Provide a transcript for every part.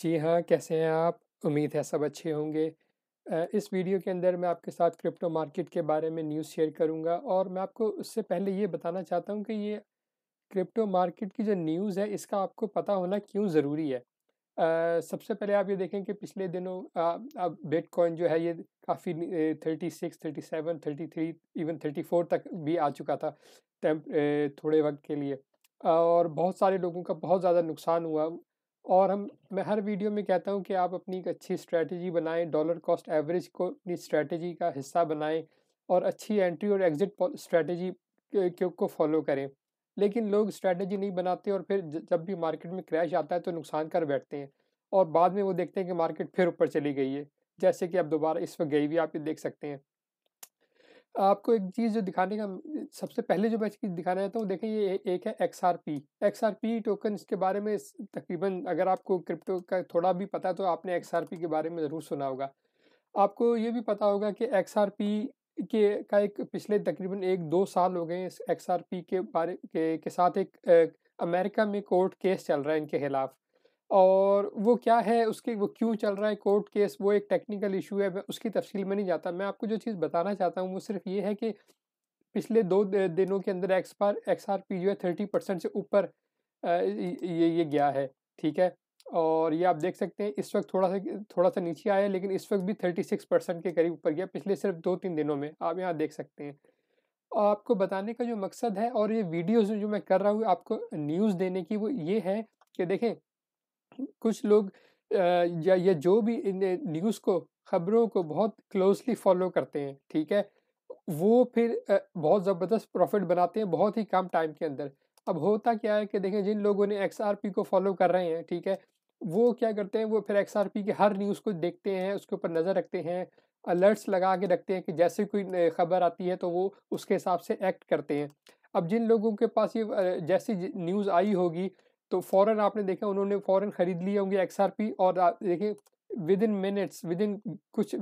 जी हाँ कैसे हैं आप उम्मीद है सब अच्छे होंगे इस वीडियो के अंदर मैं आपके साथ क्रिप्टो मार्केट के बारे में न्यूज़ शेयर करूंगा और मैं आपको उससे पहले ये बताना चाहता हूँ कि ये क्रिप्टो मार्केट की जो न्यूज़ है इसका आपको पता होना क्यों ज़रूरी है सबसे पहले आप ये देखें कि पिछले दिनों अब बिटकॉइन जो है ये काफ़ी thirty six thirty seven thirty three even thirty four तक भी आ चुका था टेम्प थोड़े वक्त के लिए और बहुत सारे लोगों का बहुत ज़्यादा नुकसान हुआ और हम मैं हर वीडियो में कहता हूँ कि आप अपनी एक अच्छी स्ट्रैटेजी बनाएं डॉलर कॉस्ट एवरेज को अपनी स्ट्रैटेजी का हिस्सा बनाएं और अच्छी एंट्री और एग्जिट स्ट्रैटेजी को फॉलो करें लेकिन लोग स्ट्रैटेजी नहीं बनाते और फिर जब भी मार्केट में क्रैश आता है तो नुकसान कर बैठते हैं और बाद में वो देखते हैं कि मार्केट फिर ऊपर चली गई है जैसे कि अब दोबारा इस वक्त गई भी आप ये देख सकते हैं आपको एक चीज़ जो दिखाने का सबसे पहले जो मैं चीज़ दिखाना चाहता हूँ देखें ये एक है X R P X R P token के बारे में तकरीबन अगर आपको क्रिप्टो का थोड़ा भी पता है तो आपने एक्स आर पी के बारे में ज़रूर सुना होगा आपको ये भी पता होगा कि एक्स आर पी के का एक पिछले तकरीबन एक दो साल हो गए एक्स आर पी के बारे के, के साथ एक अमेरिका में कोर्ट केस चल रहा है इनके खिलाफ और वो क्या है उसके वो क्यों चल रहा है कोर्ट केस वो एक टेक्निकल इशू है मैं उसकी तफसील में नहीं जाता मैं आपको जो चीज़ बताना चाहता हूँ वो सिर्फ ये है कि पिछले दो दिनों के अंदर एक्स एक्स आर पी जो है थर्टी परसेंट से ऊपर ये ये गया है ठीक है और ये आप देख सकते हैं इस वक्त थोड़ा सा थोड़ा सा नीचे आया है लेकिन इस वक्त भी थर्टी सिक्स परसेंट के करीब ऊपर गया पिछले सिर्फ दो तीन दिनों में आप यहाँ देख सकते हैं आपको बताने का जो मकसद है और ये वीडियोज़ जो मैं कर रहा हूँ आपको न्यूज़ देने की वो ये है कि देखें कुछ लोग या या जो भी इन न्यूज़ को ख़बरों को बहुत क्लोजली फॉलो करते हैं ठीक है वो फिर बहुत ज़बरदस्त प्रॉफिट बनाते हैं बहुत ही कम टाइम के अंदर अब होता क्या है कि देखें जिन लोगों ने एक्स को फॉलो कर रहे हैं ठीक है वो क्या करते हैं वो फिर एक्स के हर न्यूज़ को देखते हैं उसके ऊपर नज़र रखते हैं अलर्ट्स लगा के रखते हैं कि जैसे कोई ख़बर आती है तो वो उसके हिसाब से एक्ट करते हैं अब जिन लोगों के पास ये जैसी न्यूज़ आई होगी तो फ़ौरन आपने देखा उन्होंने फ़ौरन ख़रीद लिए होंगे एक्स और देखिए within minutes within कुछ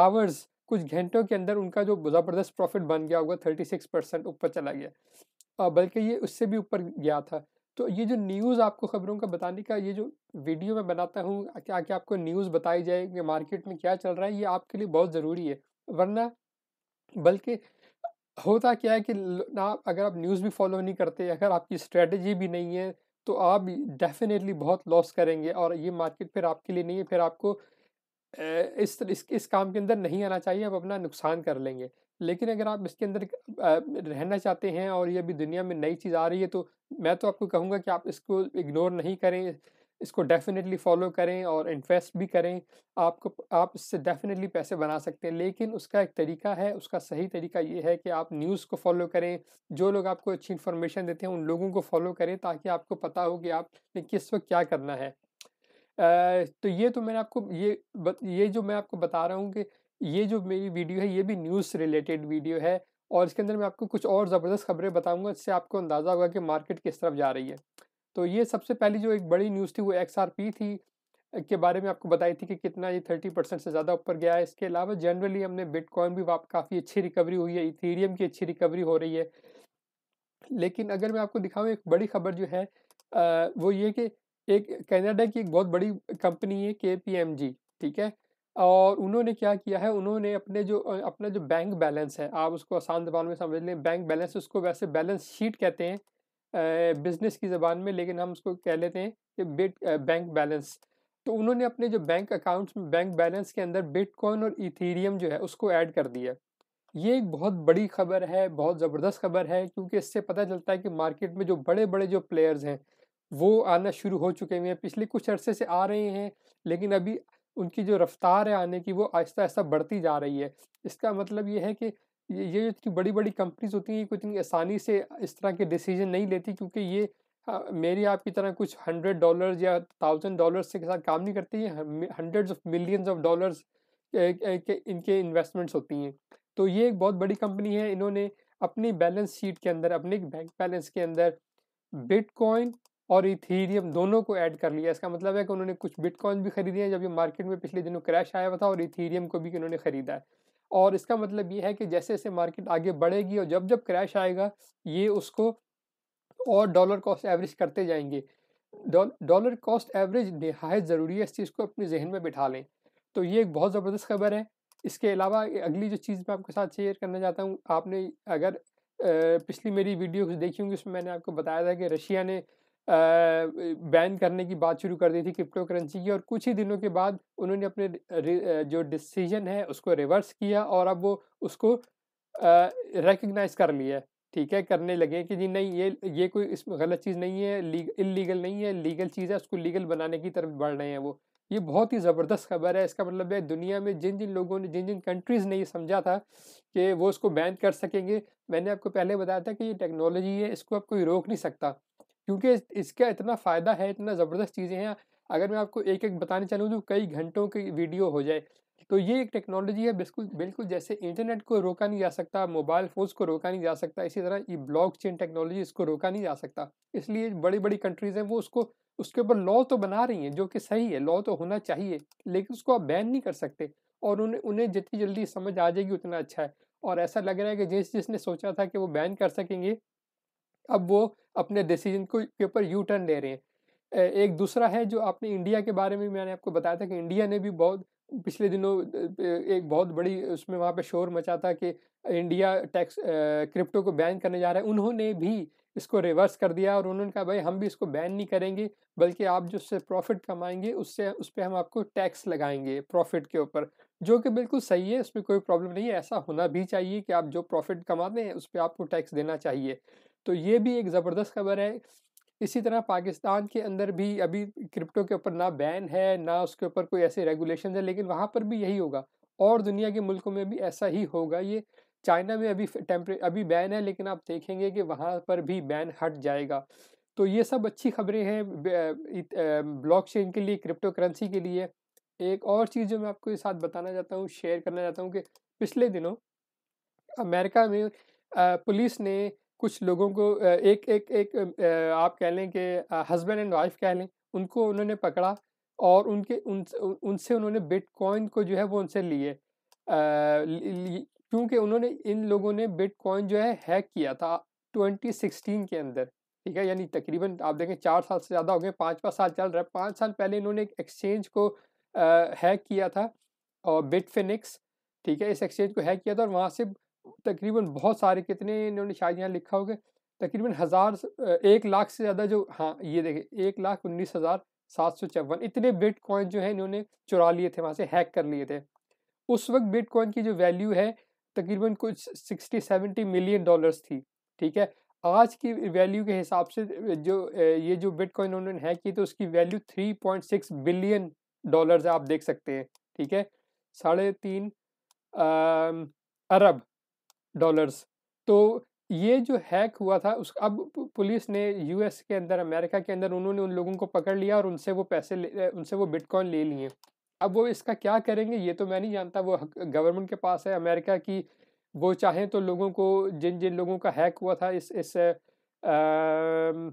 आवर्स कुछ घंटों के अंदर उनका जो ज़बरदस्त प्रॉफिट बन गया होगा थर्टी सिक्स परसेंट ऊपर चला गया बल्कि ये उससे भी ऊपर गया था तो ये जो न्यूज़ आपको ख़बरों का बताने का ये जो वीडियो मैं बनाता हूँ क्या कि आपको न्यूज़ बताई जाए कि मार्केट में क्या चल रहा है ये आपके लिए बहुत ज़रूरी है वरना बल्कि होता क्या है कि ना अगर आप न्यूज़ भी फॉलो नहीं करते अगर आपकी स्ट्रेटजी भी नहीं है तो आप डेफिनेटली बहुत लॉस करेंगे और ये मार्केट फिर आपके लिए नहीं है फिर आपको इस इस इस काम के अंदर नहीं आना चाहिए आप अपना नुकसान कर लेंगे लेकिन अगर आप इसके अंदर रहना चाहते हैं और ये अभी दुनिया में नई चीज़ आ रही है तो मैं तो आपको कहूँगा कि आप इसको इग्नोर नहीं करें इसको डेफिनेटली फॉलो करें और इन्वेस्ट भी करें आपको आप इससे डेफिनेटली पैसे बना सकते हैं लेकिन उसका एक तरीका है उसका सही तरीका ये है कि आप न्यूज़ को फॉलो करें जो लोग आपको अच्छी इन्फॉर्मेशन देते हैं उन लोगों को फॉलो करें ताकि आपको पता हो कि आपने किस वक्त क्या करना है तो ये तो मैंने आपको ये ये जो मैं आपको बता रहा हूँ कि ये जो मेरी वीडियो है ये भी न्यूज़ रिलेटेड वीडियो है और इसके अंदर मैं आपको कुछ और ज़बरदस्त खबरें बताऊँगा इससे आपको अंदाज़ा होगा कि मार्केट किस तरफ जा रही है तो ये सबसे पहली जो एक बड़ी न्यूज़ थी वो एक्स थी के बारे में आपको बताई थी कि कितना ये थर्टी परसेंट से ज़्यादा ऊपर गया है इसके अलावा जनरली हमने बिटकॉइन भी वाप काफ़ी अच्छी रिकवरी हुई है इथेरियम की अच्छी रिकवरी हो रही है लेकिन अगर मैं आपको दिखाऊँ एक बड़ी खबर जो है आ, वो ये कि एक कनाडा की एक बहुत बड़ी कंपनी है के पी एम जी ठीक है और उन्होंने क्या किया है उन्होंने अपने जो अपना जो बैंक बैलेंस है आप उसको आसान जबान में समझ लें बैंक बैलेंस उसको वैसे बैलेंस शीट कहते हैं बिजनेस की ज़बान में लेकिन हम उसको कह लेते हैं कि बिट बैंक बैलेंस तो उन्होंने अपने जो बैंक अकाउंट्स में बैंक बैलेंस के अंदर बिटकॉइन और इथीरियम जो है उसको ऐड कर दिया ये एक बहुत बड़ी खबर है बहुत ज़बरदस्त खबर है क्योंकि इससे पता चलता है कि मार्केट में जो बड़े बड़े जो प्लेयर्स हैं वो आना शुरू हो चुके हैं पिछले कुछ अरसे से आ रहे हैं लेकिन अभी उनकी जो रफ्तार है आने की वो आहिस्ता आहिस्ता बढ़ती जा रही है इसका मतलब ये है कि ये ये इतनी बड़ी बड़ी कंपनीज होती हैं ये इतनी आसानी से इस तरह के डिसीजन नहीं लेती क्योंकि ये आ, हाँ, मेरी आपकी तरह कुछ हंड्रेड डॉलर्स या थाउजेंड डॉलर्स के साथ काम नहीं करती ये hundreds of millions of dollars के इनके इन्वेस्टमेंट्स होती हैं तो ये एक बहुत बड़ी कंपनी है इन्होंने अपनी बैलेंस शीट के अंदर अपने बैंक बैलेंस के अंदर बिटकॉइन और इथीरियम दोनों को ऐड कर लिया इसका मतलब है कि उन्होंने कुछ बिटकॉइन भी खरीदे हैं जब ये मार्केट में पिछले दिनों क्रैश आया हुआ था और इथीरियम को भी उन्होंने खरीदा है और इसका मतलब ये है कि जैसे जैसे मार्केट आगे बढ़ेगी और जब जब क्रैश आएगा ये उसको और डॉलर कॉस्ट एवरेज करते जाएंगे डॉलर कॉस्ट एवरेज नहायत ज़रूरी है इस चीज़ को अपने जहन में बिठा लें तो ये एक बहुत ज़बरदस्त खबर है इसके अलावा अगली जो चीज़ मैं आपके साथ शेयर करना चाहता हूँ आपने अगर पिछली मेरी वीडियो देखी होंगी उसमें मैंने आपको बताया था कि रशिया ने बैन करने की बात शुरू कर दी थी क्रिप्टो करेंसी की और कुछ ही दिनों के बाद उन्होंने अपने जो डिसीजन है उसको रिवर्स किया और अब वो उसको रिकग्नाइज कर लिया ठीक है करने लगे कि जी नहीं ये ये कोई इस गलत चीज़ नहीं है इलीगल नहीं है लीगल चीज़ है उसको लीगल बनाने की तरफ बढ़ रहे हैं वो ये बहुत ही ज़बरदस्त खबर है इसका मतलब है दुनिया में जिन जिन लोगों ने जिन जिन कंट्रीज़ ने ये समझा था कि वो उसको बैन कर सकेंगे मैंने आपको पहले बताया था कि ये टेक्नोलॉजी है इसको आप कोई रोक नहीं सकता क्योंकि इसका इतना फ़ायदा है इतना ज़बरदस्त चीज़ें हैं अगर मैं आपको एक एक बताने चलूँ तो कई घंटों की वीडियो हो जाए तो ये एक टेक्नोलॉजी है बिल्कुल बिल्कुल जैसे इंटरनेट को रोका नहीं जा सकता मोबाइल फोन्स को रोका नहीं जा सकता इसी तरह ये ब्लॉकचेन टेक्नोलॉजी इसको रोका नहीं जा सकता इसलिए बड़ी बड़ी कंट्रीज़ हैं वो उसको उसके ऊपर लॉ तो बना रही हैं जो कि सही है लॉ तो होना चाहिए लेकिन उसको आप बैन नहीं कर सकते और उन्हें उन्हें जितनी जल्दी समझ आ जाएगी उतना अच्छा है और ऐसा लग रहा है कि जिस जिसने सोचा था कि वो बैन कर सकेंगे अब वो अपने डिसीजन को के ऊपर यू टर्न ले रहे हैं एक दूसरा है जो आपने इंडिया के बारे में मैंने आपको बताया था कि इंडिया ने भी बहुत पिछले दिनों एक बहुत बड़ी उसमें वहाँ पे शोर मचा था कि इंडिया टैक्स क्रिप्टो को बैन करने जा रहा है उन्होंने भी इसको रिवर्स कर दिया और उन्होंने कहा भाई हम भी इसको बैन नहीं करेंगे बल्कि आप जो उससे प्रॉफिट कमाएंगे उससे उस पर हम आपको टैक्स लगाएंगे प्रॉफिट के ऊपर जो कि बिल्कुल सही है उसमें कोई प्रॉब्लम नहीं है ऐसा होना भी चाहिए कि आप जो प्रॉफिट कमाते हैं उस पर आपको टैक्स देना चाहिए तो ये भी एक ज़बरदस्त खबर है इसी तरह पाकिस्तान के अंदर भी अभी क्रिप्टो के ऊपर ना बैन है ना उसके ऊपर कोई ऐसे रेगुलेशन है लेकिन वहाँ पर भी यही होगा और दुनिया के मुल्कों में भी ऐसा ही होगा ये चाइना में अभी टेम्परे अभी बैन है लेकिन आप देखेंगे कि वहाँ पर भी बैन हट जाएगा तो ये सब अच्छी खबरें हैं ब्लॉकचेन के लिए क्रिप्टो करेंसी के लिए एक और चीज़ जो मैं आपको ये साथ बताना चाहता हूँ शेयर करना चाहता हूँ कि पिछले दिनों अमेरिका में पुलिस ने कुछ लोगों को एक एक एक आप कह लें कि हस्बैंड एंड वाइफ कह लें उनको उन्होंने पकड़ा और उनके उन उनसे उन्होंने बिटकॉइन को जो है वो उनसे लिए क्योंकि उन्होंने इन लोगों ने बिटकॉइन जो है हैक किया था 2016 के अंदर ठीक है यानी तकरीबन आप देखें चार साल से ज़्यादा हो गए पाँच पाँच साल चल रहा है पाँच साल पहले इन्होंने एक एक्सचेंज को हैक किया था और बिटफिनिक्स ठीक है इस एक्सचेंज को हैक किया था और वहाँ से तकरीबन बहुत सारे कितने इन्होंने शायद यहाँ लिखा होगा तकरीबन हज़ार एक लाख से ज़्यादा जो हाँ ये देखें एक लाख उन्नीस हज़ार सात सौ चौवन इतने बिट कॉइन जो है इन्होंने चुरा लिए थे वहाँ से हैक कर लिए थे उस वक्त बिट कॉइन की जो वैल्यू है तकरीबन कुछ सिक्सटी सेवेंटी मिलियन डॉलर्स थी ठीक है आज की वैल्यू के हिसाब से जो ये जो बिट कॉइन उन्होंने हैक की तो उसकी value three point six billion dollars आप देख सकते हैं ठीक है साढ़े तीन अरब डॉलर्स तो ये जो हैक हुआ था उस अब पुलिस ने यूएस के अंदर अमेरिका के अंदर उन्होंने उन लोगों को पकड़ लिया और उनसे वो पैसे उनसे वो बिटकॉइन ले लिए अब वो इसका क्या करेंगे ये तो मैं नहीं जानता वो गवर्नमेंट के पास है अमेरिका की वो चाहें तो लोगों को जिन जिन लोगों का हैक हुआ था इस इस आ,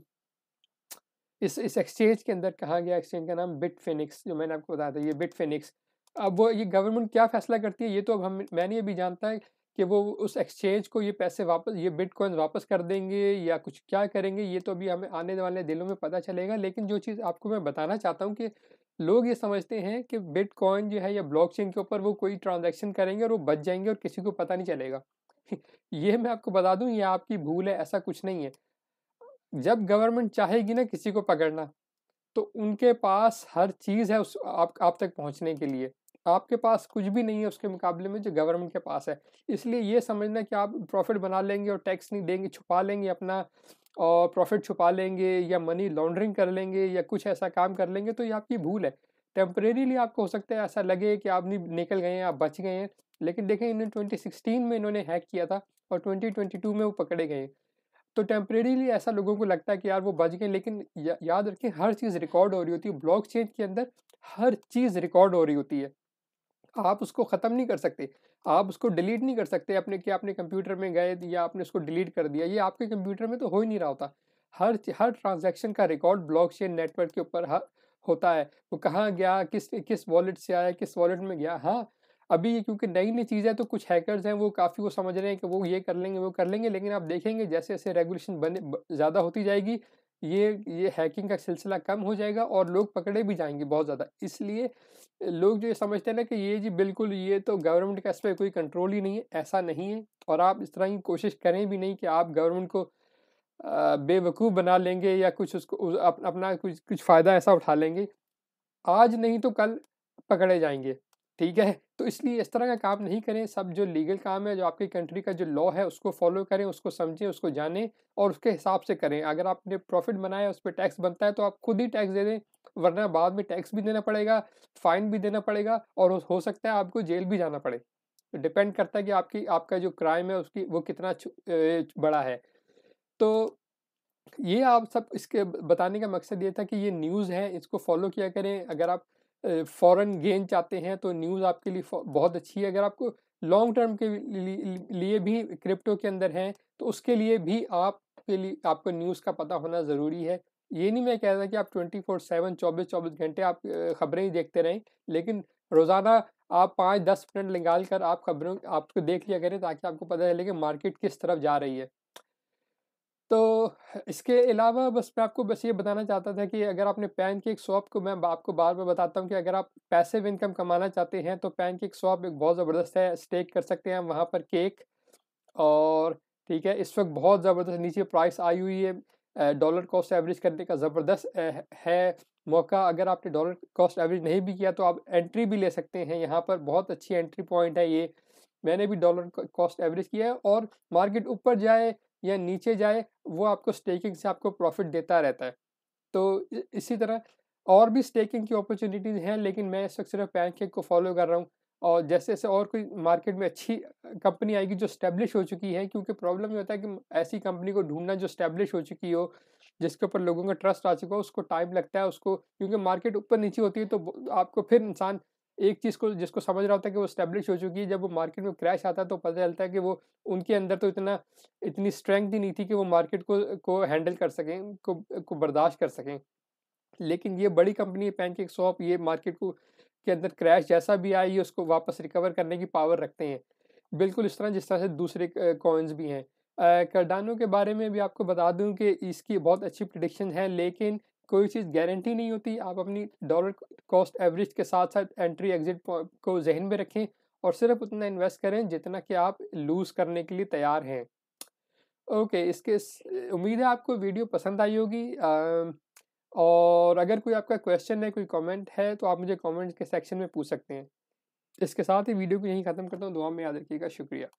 इस इस एक्सचेंज के अंदर कहा गया एक्सचेंज का नाम बिट फिनिक्स जो मैंने आपको बताया था ये बिट फिनिक्स अब वो ये गवर्नमेंट क्या फैसला करती है ये तो अब हम मैं नहीं अभी जानता है कि वो उस एक्सचेंज को ये पैसे वापस ये बिटकॉइन वापस कर देंगे या कुछ क्या करेंगे ये तो अभी हमें आने वाले दिनों में पता चलेगा लेकिन जो चीज़ आपको मैं बताना चाहता हूँ कि लोग ये समझते हैं कि बिटकॉइन जो है या ब्लॉकचेन के ऊपर वो कोई ट्रांजेक्शन करेंगे और वो बच जाएंगे और किसी को पता नहीं चलेगा ये मैं आपको बता दूँ ये आपकी भूल है ऐसा कुछ नहीं है जब गवर्नमेंट चाहेगी ना किसी को पकड़ना तो उनके पास हर चीज़ है उस आप आप तक पहुँचने के लिए आपके पास कुछ भी नहीं है उसके मुकाबले में जो गवर्नमेंट के पास है इसलिए ये समझना कि आप प्रॉफिट बना लेंगे और टैक्स नहीं देंगे छुपा लेंगे अपना और प्रॉफिट छुपा लेंगे या मनी लॉन्ड्रिंग कर लेंगे या कुछ ऐसा काम कर लेंगे तो ये आपकी भूल है टेम्परेरीली आपको हो सकता है ऐसा लगे कि आप नहीं निकल गए हैं आप बच गए हैं लेकिन देखें इन्होंने ट्वेंटी में इन्होंने हैक किया था और ट्वेंटी में वो पकड़े गए तो टेम्परेरीली ऐसा लोगों को लगता है कि यार वो बच गए लेकिन याद रखें हर चीज़ रिकॉर्ड हो रही होती है ब्लॉक के अंदर हर चीज़ रिकॉर्ड हो रही होती है आप उसको ख़त्म नहीं कर सकते आप उसको डिलीट नहीं कर सकते अपने कि आपने कंप्यूटर में गए या आपने उसको डिलीट कर दिया ये आपके कंप्यूटर में तो हो ही नहीं रहा होता हर हर ट्रांजेक्शन का रिकॉर्ड ब्लॉकचेन नेटवर्क के ऊपर हर होता है वो कहाँ गया किस किस वॉलेट से आया किस वॉलेट में गया हाँ अभी ये क्योंकि नई नई चीज़ है तो कुछ हैकर्स हैं वो काफ़ी वो समझ रहे हैं कि वो ये कर लेंगे वो कर लेंगे लेकिन आप देखेंगे जैसे जैसे रेगुलेशन बने ज़्यादा होती जाएगी ये ये हैकिंग का सिलसिला कम हो जाएगा और लोग पकड़े भी जाएंगे बहुत ज़्यादा इसलिए लोग जो ये समझते हैं ना कि ये जी बिल्कुल ये तो गवर्नमेंट का इस पर कोई कंट्रोल ही नहीं है ऐसा नहीं है और आप इस तरह की कोशिश करें भी नहीं कि आप गवर्नमेंट को बेवकूफ़ बना लेंगे या कुछ उसको अपना कुछ कुछ फ़ायदा ऐसा उठा लेंगे आज नहीं तो कल पकड़े जाएंगे ठीक है तो इसलिए इस तरह का काम नहीं करें सब जो लीगल काम है जो आपकी कंट्री का जो लॉ है उसको फॉलो करें उसको समझें उसको जानें और उसके हिसाब से करें अगर आपने प्रॉफिट बनाया उस पर टैक्स बनता है तो आप खुद ही टैक्स दे दें वरना बाद में टैक्स भी देना पड़ेगा फाइन भी देना पड़ेगा और हो सकता है आपको जेल भी जाना पड़े तो डिपेंड करता है कि आपकी आपका जो क्राइम है उसकी वो कितना बड़ा है तो ये आप सब इसके बताने का मकसद ये था कि ये न्यूज़ है इसको फॉलो किया करें अगर आप फ़ौरन गेंद चाहते हैं तो न्यूज़ आपके लिए बहुत अच्छी है अगर आपको लॉन्ग टर्म के लिए भी क्रिप्टो के अंदर हैं तो उसके लिए भी आपके लिए आपको न्यूज़ का पता होना ज़रूरी है ये नहीं मैं कह रहा कि आप ट्वेंटी फोर सेवन चौबीस चौबीस घंटे आप खबरें ही देखते रहें लेकिन रोज़ाना आप पाँच दस मिनट निकाल कर आप खबरों आपको देख लिया करें ताकि आपको पता चले कि मार्केट किस तरफ जा रही है तो इसके अलावा बस मैं आपको बस ये बताना चाहता था कि अगर आपने पैन केक शॉप को मैं आपको बार बार बताता हूँ कि अगर आप पैसे भी इनकम कमाना चाहते हैं तो पैन केक शॉप एक बहुत ज़बरदस्त है स्टेक कर सकते हैं वहाँ पर केक और ठीक है इस वक्त बहुत ज़बरदस्त नीचे प्राइस आई हुई है डॉलर कॉस्ट एवरेज करने का ज़बरदस्त है मौका अगर आपने डॉलर कॉस्ट एवरेज नहीं भी किया तो आप एंट्री भी ले सकते हैं यहाँ पर बहुत अच्छी एंट्री पॉइंट है ये मैंने भी डॉलर कॉस्ट एवरेज किया है और मार्केट ऊपर जाए या नीचे जाए वो आपको स्टेकिंग से आपको प्रॉफिट देता रहता है तो इसी तरह और भी स्टेकिंग की अपॉर्चुनिटीज़ हैं लेकिन मैं इस वक्त सिर्फ पैंक को फॉलो कर रहा हूँ और जैसे जैसे और कोई मार्केट में अच्छी कंपनी आएगी जो स्टैब्लिश हो चुकी है क्योंकि प्रॉब्लम ये होता है कि ऐसी कंपनी को ढूंढना जो स्टैब्लिश हो चुकी हो जिसके ऊपर लोगों का ट्रस्ट आ चुका हो उसको टाइम लगता है उसको क्योंकि मार्केट ऊपर नीचे होती है तो आपको फिर इंसान एक चीज़ को जिसको समझ रहा होता है कि वो स्टैब्लिश हो चुकी है जब वो मार्केट में क्रैश आता है तो पता चलता है कि वो उनके अंदर तो इतना इतनी स्ट्रेंथ ही नहीं थी कि वो मार्केट को को हैंडल कर सकें को को बर्दाश्त कर सकें लेकिन ये बड़ी कंपनी है पैंक सॉप शॉप ये मार्केट को के अंदर क्रैश जैसा भी आए ये उसको वापस रिकवर करने की पावर रखते हैं बिल्कुल इस तरह जिस तरह से दूसरे कॉइन्स भी हैं करडानो के बारे में भी आपको बता दूं कि इसकी बहुत अच्छी प्रडिक्शन है लेकिन कोई चीज़ गारंटी नहीं होती आप अपनी डॉलर कॉस्ट एवरेज के साथ साथ एंट्री एग्जिट को जहन में रखें और सिर्फ उतना इन्वेस्ट करें जितना कि आप लूज़ करने के लिए तैयार हैं ओके इसके उम्मीद है आपको वीडियो पसंद आई होगी और अगर कोई आपका क्वेश्चन है कोई कमेंट है तो आप मुझे कमेंट के सेक्शन में पूछ सकते हैं इसके साथ ही वीडियो को यहीं ख़त्म करता हूँ दुआ में याद रखिएगा शुक्रिया